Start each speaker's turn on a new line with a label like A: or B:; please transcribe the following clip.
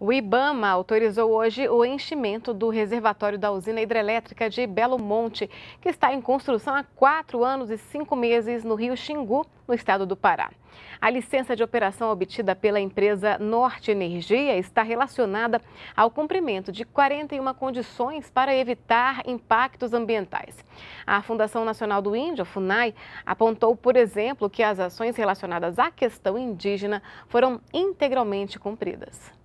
A: O IBAMA autorizou hoje o enchimento do reservatório da usina hidrelétrica de Belo Monte, que está em construção há quatro anos e cinco meses no rio Xingu, no estado do Pará. A licença de operação obtida pela empresa Norte Energia está relacionada ao cumprimento de 41 condições para evitar impactos ambientais. A Fundação Nacional do Índio, FUNAI, apontou, por exemplo, que as ações relacionadas à questão indígena foram integralmente cumpridas.